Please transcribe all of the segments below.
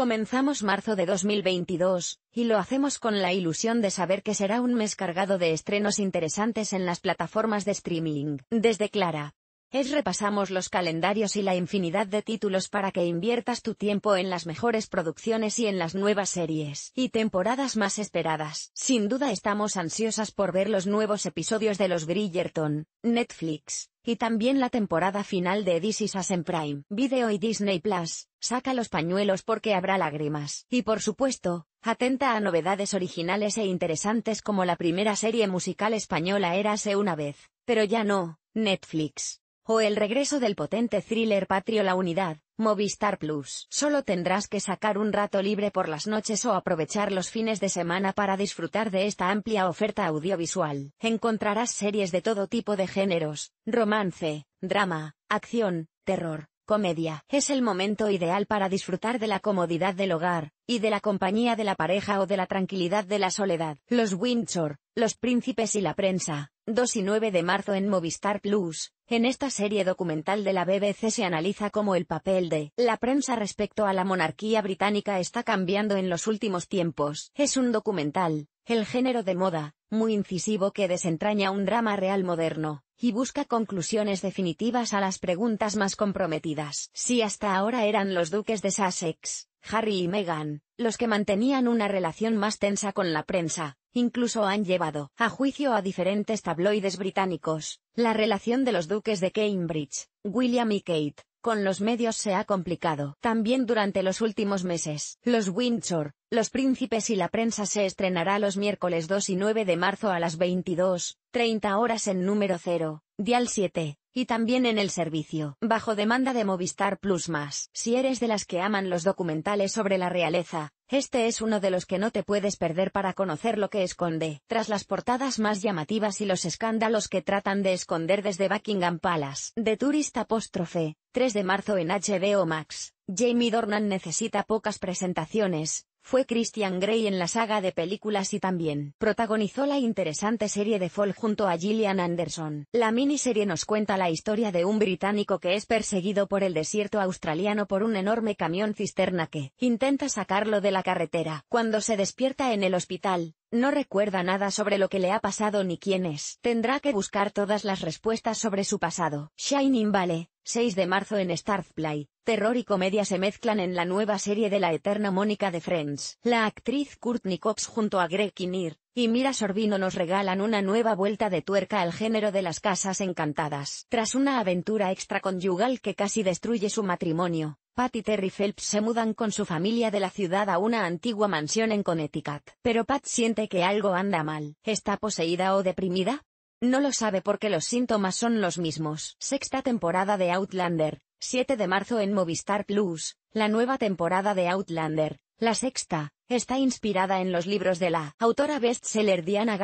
Comenzamos marzo de 2022, y lo hacemos con la ilusión de saber que será un mes cargado de estrenos interesantes en las plataformas de streaming. Desde Clara, es repasamos los calendarios y la infinidad de títulos para que inviertas tu tiempo en las mejores producciones y en las nuevas series y temporadas más esperadas. Sin duda estamos ansiosas por ver los nuevos episodios de los Bridgerton, Netflix, y también la temporada final de This Is Us en Prime Video y Disney Plus, saca los pañuelos porque habrá lágrimas. Y por supuesto, atenta a novedades originales e interesantes como la primera serie musical española Érase una vez, pero ya no, Netflix o el regreso del potente thriller patrio La Unidad, Movistar Plus. Solo tendrás que sacar un rato libre por las noches o aprovechar los fines de semana para disfrutar de esta amplia oferta audiovisual. Encontrarás series de todo tipo de géneros, romance, drama, acción, terror, comedia. Es el momento ideal para disfrutar de la comodidad del hogar, y de la compañía de la pareja o de la tranquilidad de la soledad. Los Windsor, los príncipes y la prensa. 2 y 9 de marzo en Movistar Plus. En esta serie documental de la BBC se analiza cómo el papel de la prensa respecto a la monarquía británica está cambiando en los últimos tiempos. Es un documental, el género de moda, muy incisivo que desentraña un drama real moderno, y busca conclusiones definitivas a las preguntas más comprometidas. Si hasta ahora eran los duques de Sussex, Harry y Meghan, los que mantenían una relación más tensa con la prensa, incluso han llevado a juicio a diferentes tabloides británicos. La relación de los duques de Cambridge, William y Kate, con los medios se ha complicado. También durante los últimos meses, los Windsor, los príncipes y la prensa se estrenará los miércoles 2 y 9 de marzo a las 22, 30 horas en número 0, dial 7, y también en el servicio, bajo demanda de Movistar Plus más. Si eres de las que aman los documentales sobre la realeza, este es uno de los que no te puedes perder para conocer lo que esconde, tras las portadas más llamativas y los escándalos que tratan de esconder desde Buckingham Palace. The Tourist apóstrofe, 3 de marzo en HBO Max. Jamie Dornan necesita pocas presentaciones, fue Christian Grey en la saga de películas y también protagonizó la interesante serie de Fall junto a Gillian Anderson. La miniserie nos cuenta la historia de un británico que es perseguido por el desierto australiano por un enorme camión cisterna que intenta sacarlo de la carretera. Cuando se despierta en el hospital, no recuerda nada sobre lo que le ha pasado ni quién es. Tendrá que buscar todas las respuestas sobre su pasado. Shining Vale, 6 de marzo en Starzplay, terror y comedia se mezclan en la nueva serie de la eterna Mónica de Friends. La actriz Courtney Cox junto a Greg Kinnear y Mira Sorbino nos regalan una nueva vuelta de tuerca al género de las casas encantadas. Tras una aventura extraconyugal que casi destruye su matrimonio, Pat y Terry Phelps se mudan con su familia de la ciudad a una antigua mansión en Connecticut. Pero Pat siente que algo anda mal. ¿Está poseída o deprimida? No lo sabe porque los síntomas son los mismos. Sexta temporada de Outlander, 7 de marzo en Movistar Plus, la nueva temporada de Outlander, la sexta, está inspirada en los libros de la autora bestseller Diana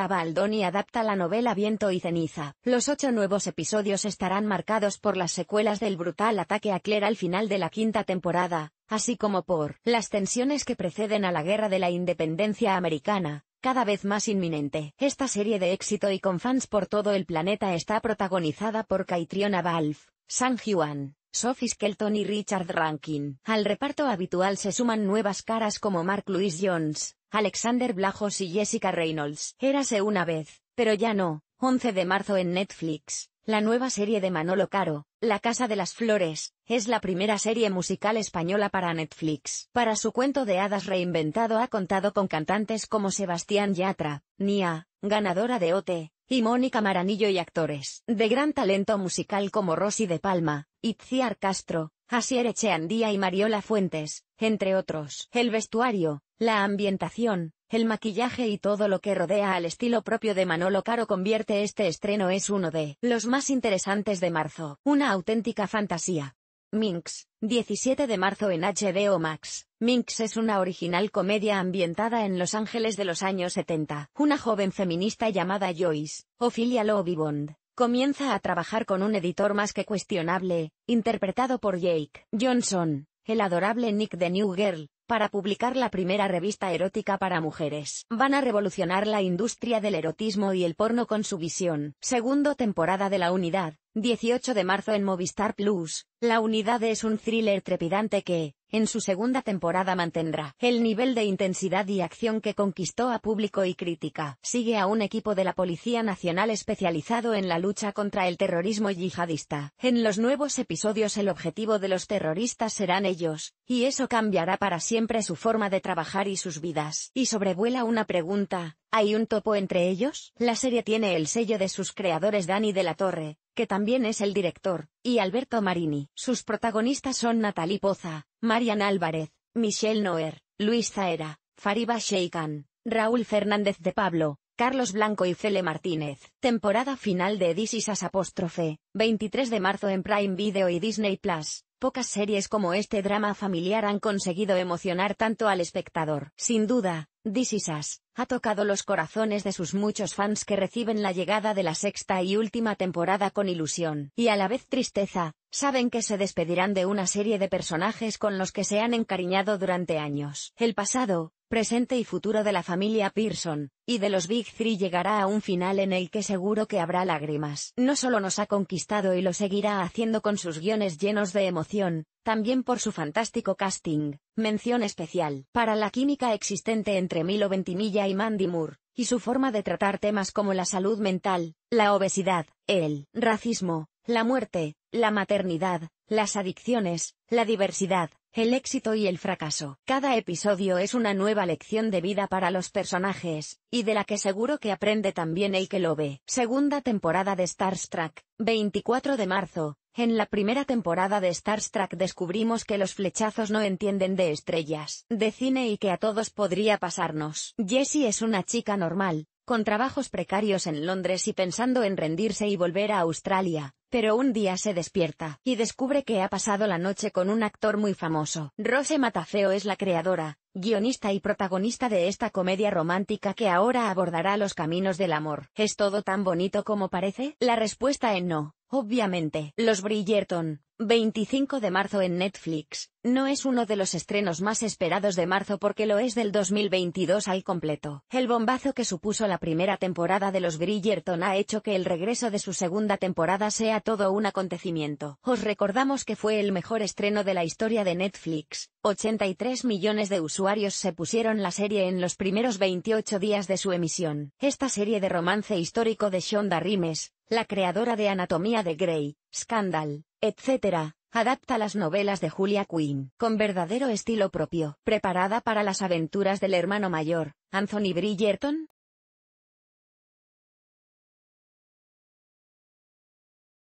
y adapta la novela Viento y Ceniza. Los ocho nuevos episodios estarán marcados por las secuelas del brutal ataque a Claire al final de la quinta temporada, así como por las tensiones que preceden a la Guerra de la Independencia Americana, cada vez más inminente. Esta serie de éxito y con fans por todo el planeta está protagonizada por Caitriona Balfe, San Juan, Sophie Skelton y Richard Rankin. Al reparto habitual se suman nuevas caras como Mark Louis Jones, Alexander Blajos y Jessica Reynolds. Érase una vez, pero ya no. 11 de marzo en Netflix. La nueva serie de Manolo Caro, La Casa de las Flores, es la primera serie musical española para Netflix. Para su cuento de hadas reinventado ha contado con cantantes como Sebastián Yatra, Nia, ganadora de OTE, y Mónica Maranillo y actores de gran talento musical como Rosy de Palma, Itziar Castro, Asier Echeandía y Mariola Fuentes, entre otros. El vestuario, la ambientación, el maquillaje y todo lo que rodea al estilo propio de Manolo Caro convierte este estreno es uno de los más interesantes de marzo, una auténtica fantasía. Minx, 17 de marzo en HBO Max. Minx es una original comedia ambientada en Los Ángeles de los años 70. Una joven feminista llamada Joyce, Ophelia Lobby comienza a trabajar con un editor más que cuestionable, interpretado por Jake Johnson, el adorable Nick de New Girl, para publicar la primera revista erótica para mujeres. Van a revolucionar la industria del erotismo y el porno con su visión. Segundo temporada de la unidad, 18 de marzo en Movistar Plus, la unidad es un thriller trepidante que, en su segunda temporada mantendrá el nivel de intensidad y acción que conquistó a público y crítica. Sigue a un equipo de la Policía Nacional especializado en la lucha contra el terrorismo yihadista. En los nuevos episodios el objetivo de los terroristas serán ellos, y eso cambiará para siempre su forma de trabajar y sus vidas. Y sobrevuela una pregunta, ¿hay un topo entre ellos? La serie tiene el sello de sus creadores Dani de la Torre, que también es el director, y Alberto Marini. Sus protagonistas son Natalie Poza, Marian Álvarez, Michelle Noer, Luis Zaera, Fariba Sheikhan, Raúl Fernández de Pablo, Carlos Blanco y Cele Martínez. Temporada final de Is Apóstrofe, 23 de marzo en Prime Video y Disney Plus. Pocas series como este drama familiar han conseguido emocionar tanto al espectador. Sin duda, This ha tocado los corazones de sus muchos fans que reciben la llegada de la sexta y última temporada con ilusión y a la vez tristeza, saben que se despedirán de una serie de personajes con los que se han encariñado durante años. El pasado, presente y futuro de la familia Pearson, y de los Big Three llegará a un final en el que seguro que habrá lágrimas. No solo nos ha conquistado y lo seguirá haciendo con sus guiones llenos de emoción, también por su fantástico casting, mención especial, para la química existente entre Milo Ventimilla y Mandy Moore, y su forma de tratar temas como la salud mental, la obesidad, el racismo, la muerte, la maternidad, las adicciones, la diversidad, el éxito y el fracaso. Cada episodio es una nueva lección de vida para los personajes, y de la que seguro que aprende también el que lo ve. Segunda temporada de Star Trek. 24 de marzo. En la primera temporada de Star Trek descubrimos que los flechazos no entienden de estrellas, de cine y que a todos podría pasarnos. Jessie es una chica normal, con trabajos precarios en Londres y pensando en rendirse y volver a Australia, pero un día se despierta y descubre que ha pasado la noche con un actor muy famoso. Rose Matafeo es la creadora, guionista y protagonista de esta comedia romántica que ahora abordará los caminos del amor. ¿Es todo tan bonito como parece? La respuesta es no, obviamente. Los Bridgerton, 25 de marzo en Netflix, no es uno de los estrenos más esperados de marzo porque lo es del 2022 al completo. El bombazo que supuso la primera temporada de los Bridgerton ha hecho que el regreso de su segunda temporada sea todo un acontecimiento. Os recordamos que fue el mejor estreno de la historia de Netflix. 83 millones de usuarios se pusieron la serie en los primeros 28 días de su emisión. Esta serie de romance histórico de Shonda Rhimes, la creadora de Anatomía de Grey, Scandal, etc., adapta las novelas de Julia Quinn con verdadero estilo propio, preparada para las aventuras del hermano mayor, Anthony Bridgerton,